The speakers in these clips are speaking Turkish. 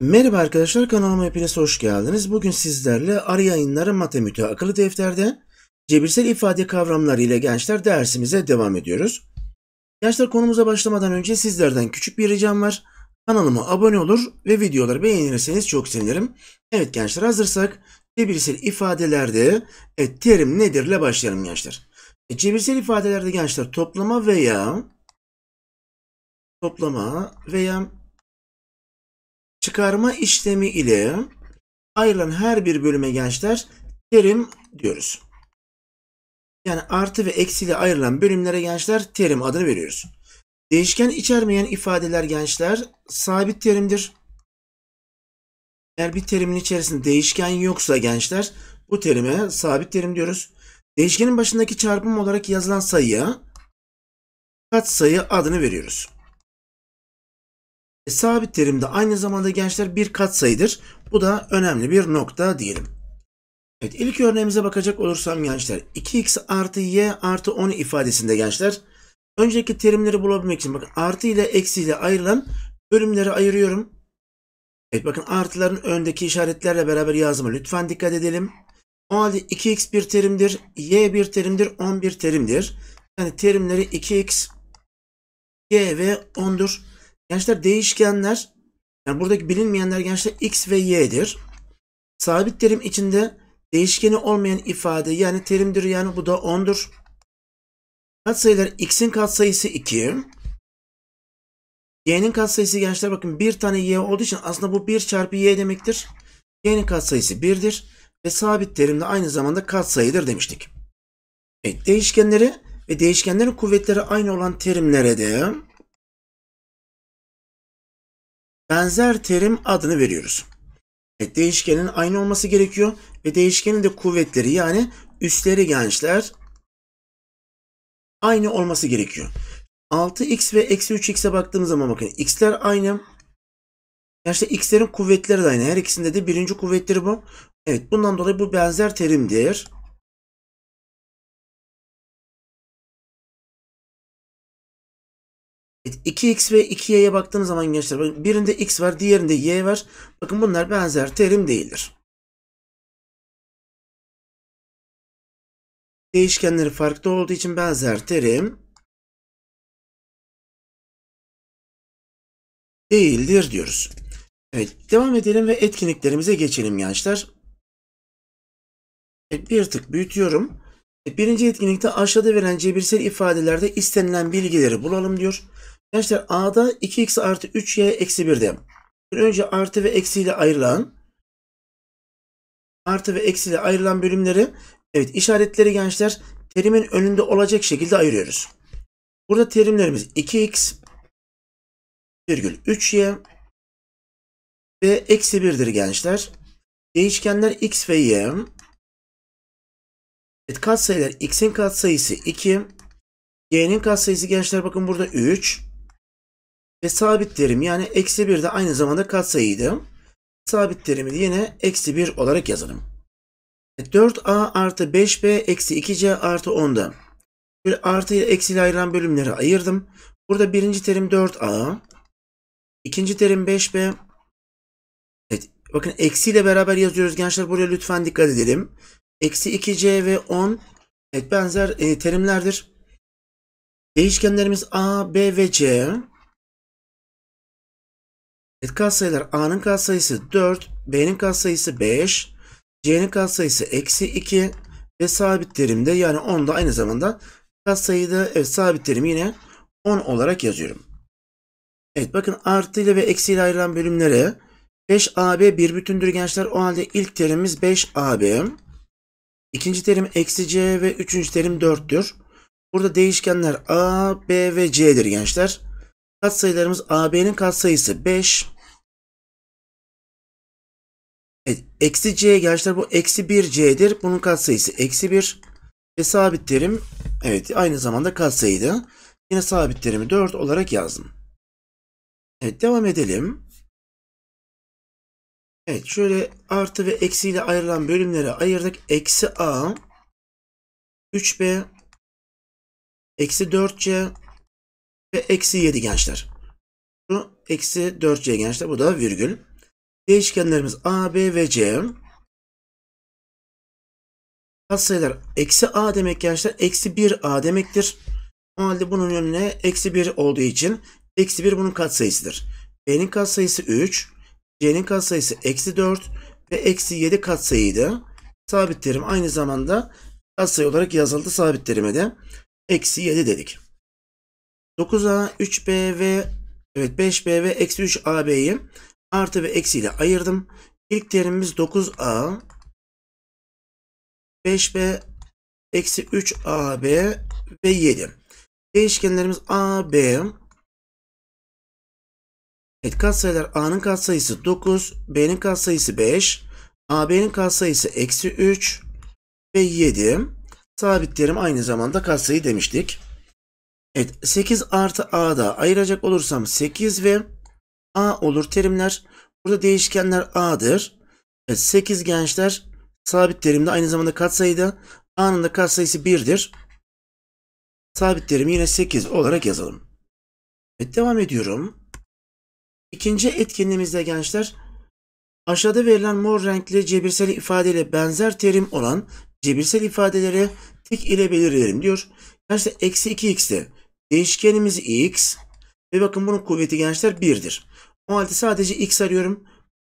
Merhaba arkadaşlar kanalıma hepiniz hoş geldiniz. Bugün sizlerle arı yayınları matemüte akıllı defterde cebirsel ifade kavramları ile gençler dersimize devam ediyoruz. Gençler konumuza başlamadan önce sizlerden küçük bir ricam var. Kanalıma abone olur ve videoları beğenirseniz çok sevinirim. Evet gençler hazırsak cebirsel ifadelerde e, terim nedir ile başlayalım gençler. E, cebirsel ifadelerde gençler toplama veya toplama veya çıkarma işlemi ile ayrılan her bir bölüme gençler terim diyoruz. Yani artı ve eksiyle ayrılan bölümlere gençler terim adını veriyoruz. Değişken içermeyen ifadeler gençler sabit terimdir. Eğer bir terimin içerisinde değişken yoksa gençler bu terime sabit terim diyoruz. Değişkenin başındaki çarpım olarak yazılan sayıya katsayı adını veriyoruz. E, sabit terim de aynı zamanda gençler bir katsayıdır. Bu da önemli bir nokta diyelim. Evet ilk örneğimize bakacak olursam gençler 2x artı y artı 10 ifadesinde gençler önceki terimleri bulabilmek için bakın artı ile eksi ile ayrılan bölümleri ayırıyorum. Evet bakın artıların öndeki işaretlerle beraber yazımı lütfen dikkat edelim. O halde 2x bir terimdir, y bir terimdir, 11 terimdir. Yani terimleri 2x, y ve 10'dur. Gençler değişkenler, yani buradaki bilinmeyenler gençler x ve y'dir. Sabit terim içinde değişkeni olmayan ifade yani terimdir yani bu da 10'dur. Katsayılar x'in katsayısı 2. Y'nin katsayısı gençler bakın bir tane y olduğu için aslında bu 1 çarpı y demektir. Y'nin katsayısı 1'dir ve sabit terim aynı zamanda katsayıdır demiştik. Evet, değişkenleri ve değişkenlerin kuvvetleri aynı olan terimlere de benzer terim adını veriyoruz. Evet, değişkenin aynı olması gerekiyor ve değişkenin de kuvvetleri yani üstleri gençler aynı olması gerekiyor. 6x ve eksi 3x'e baktığımız zaman bakın x'ler aynı. Gerçi x'lerin kuvvetleri de aynı. Her ikisinde de birinci kuvvetleri bu. Evet bundan dolayı bu benzer terimdir. Evet, 2x ve 2y'ye baktığınız zaman gençler birinde x var diğerinde y var. Bakın bunlar benzer terim değildir. Değişkenleri farklı olduğu için benzer terim değildir diyoruz. Evet devam edelim ve etkinliklerimize geçelim gençler. E, bir tık büyütüyorum. E, birinci etkinlikte aşağıda verilen cebirsel ifadelerde istenilen bilgileri bulalım diyor. Gençler A'da 2x artı 3y eksi 1'de. Önce artı ve eksiyle ayrılan artı ve eksiyle ayrılan bölümleri evet işaretleri gençler terimin önünde olacak şekilde ayırıyoruz. Burada terimlerimiz 2x virgül 3y ve eksi 1'dir gençler. Değişkenler x ve y Evet, katsayılar x'in katsayısı 2, y'nin katsayısı gençler bakın burada 3 ve sabit terim yani eksi 1 de aynı zamanda katsayıydı. Sabit terimi yine eksi 1 olarak yazalım. 4a e, artı 5b eksi 2c artı 10'da böyle artı ile eksi ile ayrılan bölümleri ayırdım. Burada birinci terim 4a, ikinci terim 5b. Evet, bakın eksi ile beraber yazıyoruz gençler buraya lütfen dikkat edelim eksi 2c ve 10 et benzer e, terimlerdir. Değişkenlerimiz a, b ve c. Evet, katsayılar a'nın katsayısı 4, b'nin katsayısı 5, c'nin katsayısı eksi 2 ve sabit terimde yani 10 da aynı zamanda katsayıda evet, sabit terimi yine 10 olarak yazıyorum. Evet bakın artı ile ve eksi ile ayrılan bölümlere 5AB bir bütündür gençler. O halde ilk terimimiz 5AB. İkinci terim eksi c ve üçüncü terim 4'tür. Burada değişkenler a, b ve c'dir gençler. Katsayılarımız ab'nin katsayısı 5. Evet, eksi c gençler bu eksi 1c'dir. Bunun katsayısı eksi 1. Ve sabit terim evet aynı zamanda katsayıydı. Yine sabit terimi 4 olarak yazdım. Evet devam edelim. Evet şöyle artı ve eksi ile ayrılan bölümlere ayırdık. Eksi A 3B eksi 4C ve eksi 7 gençler. Bu eksi 4C gençler. Bu da virgül. Değişkenlerimiz A, B ve C. Katsayılar eksi A demek gençler. Eksi 1A demektir. O halde bunun yönüne eksi 1 olduğu için eksi 1 bunun katsayısıdır. B'nin katsayısı 3. C'nin katsayısı eksi 4 ve eksi 7 katsayıydı. Sabit terim aynı zamanda katsayı olarak yazıldı sabit terime de eksi 7 dedik. 9A, 3B ve evet 5B ve eksi 3AB'yi artı ve eksi ile ayırdım. İlk terimimiz 9A, 5B, eksi 3AB ve 7. Değişkenlerimiz ab. Evet katsayılar A'nın katsayısı 9, B'nin katsayısı 5, AB'nin katsayısı eksi 3 ve 7. sabitlerim aynı zamanda katsayı demiştik. Evet 8 artı A'da ayıracak olursam 8 ve A olur terimler. Burada değişkenler A'dır. Evet 8 gençler sabit terimde aynı zamanda katsayıda A'nın da katsayısı 1'dir. Sabit terimi yine 8 olarak yazalım. Evet devam ediyorum. İkinci etkinliğimizde gençler aşağıda verilen mor renkli cebirsel ifadeyle benzer terim olan cebirsel ifadeleri tik ile belirleyelim diyor. Gençler eksi 2x'te değişkenimiz x ve bakın bunun kuvveti gençler 1'dir. O halde sadece x arıyorum.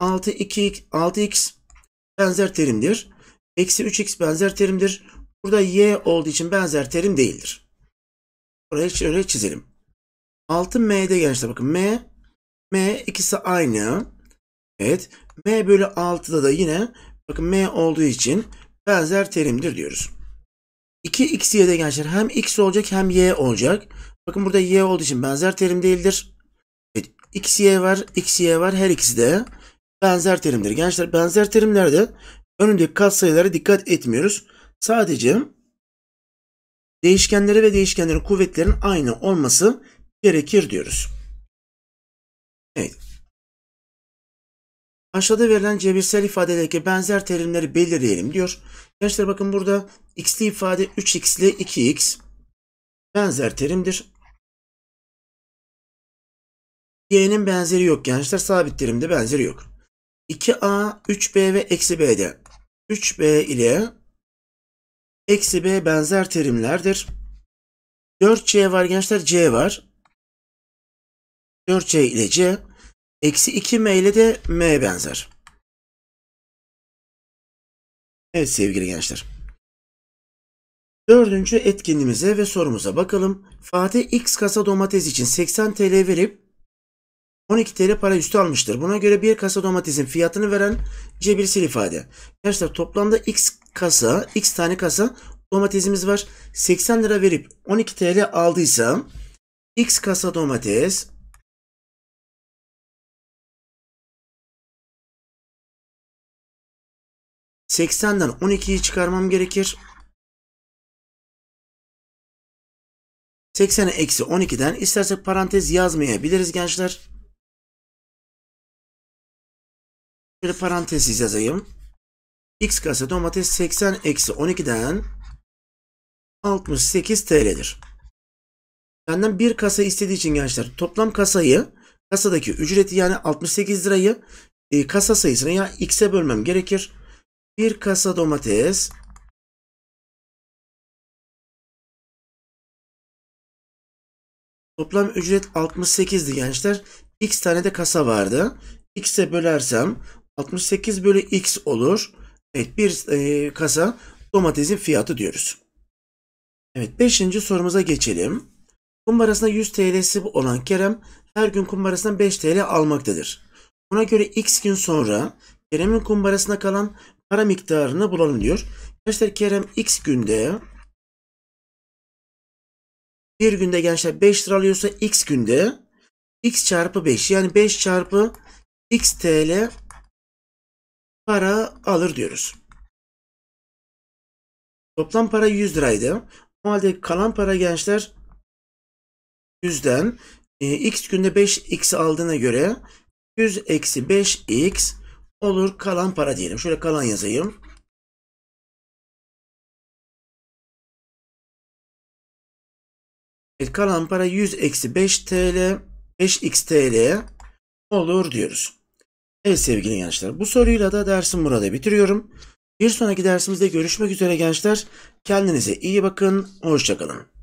6 2 6x benzer terimdir. Eksi 3x benzer terimdir. Burada y olduğu için benzer terim değildir. Buraya şöyle çizelim. 6m'de gençler bakın m M ikisi aynı. Evet. M bölü 6'da da yine bakın M olduğu için benzer terimdir diyoruz. 2x de gençler hem x olacak hem y olacak. Bakın burada y olduğu için benzer terim değildir. Evet, x y var, x y var. Her ikisi de benzer terimdir. Gençler benzer terimlerde önündeki katsayılara dikkat etmiyoruz. Sadece değişkenlere ve değişkenlerin kuvvetlerin aynı olması gerekir diyoruz. Evet. Aşağıda verilen cebirsel ifadelerdeki benzer terimleri belirleyelim diyor. Gençler bakın burada x'li ifade 3x ile 2x benzer terimdir. y'nin benzeri yok gençler. Sabit terimde benzeri yok. 2a, 3b ve eksi b'de 3b ile eksi b benzer terimlerdir. 4c var gençler c var. 4C ile C. Eksi 2M ile de M benzer. Evet sevgili gençler. Dördüncü etkinliğimize ve sorumuza bakalım. Fatih X kasa domates için 80 TL verip 12 TL para üstü almıştır. Buna göre bir kasa domatesin fiyatını veren cebirsel ifade. Gençler toplamda X kasa, X tane kasa domatesimiz var. 80 lira verip 12 TL aldıysa X kasa domates 80'den 12'yi çıkarmam gerekir. 80'e eksi 12'den istersek parantez yazmayabiliriz gençler. Şöyle parantezsiz yazayım. X kase domates 80 eksi 12'den 68 TL'dir. Benden bir kasa istediği için gençler toplam kasayı kasadaki ücreti yani 68 lirayı e, kasa sayısına ya x'e bölmem gerekir. Bir kasa domates. Toplam ücret 68'di gençler. X tane de kasa vardı. X'e bölersem 68 bölü X olur. Evet bir e, kasa domatesin fiyatı diyoruz. Evet 5. sorumuza geçelim. Kumbarasında 100 TL'si olan Kerem her gün kumbarasından 5 TL almaktadır. Buna göre X gün sonra Kerem'in kumbarasına kalan para miktarını bulalım diyor. Gençler Kerem X günde bir günde gençler 5 lira alıyorsa X günde X çarpı 5 yani 5 çarpı X TL para alır diyoruz. Toplam para 100 liraydı. O halde kalan para gençler 100'den e, x günde 5x aldığına göre 100 eksi 5x olur kalan para diyelim. Şöyle kalan yazayım. Evet, kalan para 100 eksi 5 TL 5x TL olur diyoruz. Evet sevgili gençler bu soruyla da dersim burada bitiriyorum. Bir sonraki dersimizde görüşmek üzere gençler. Kendinize iyi bakın. Hoşçakalın.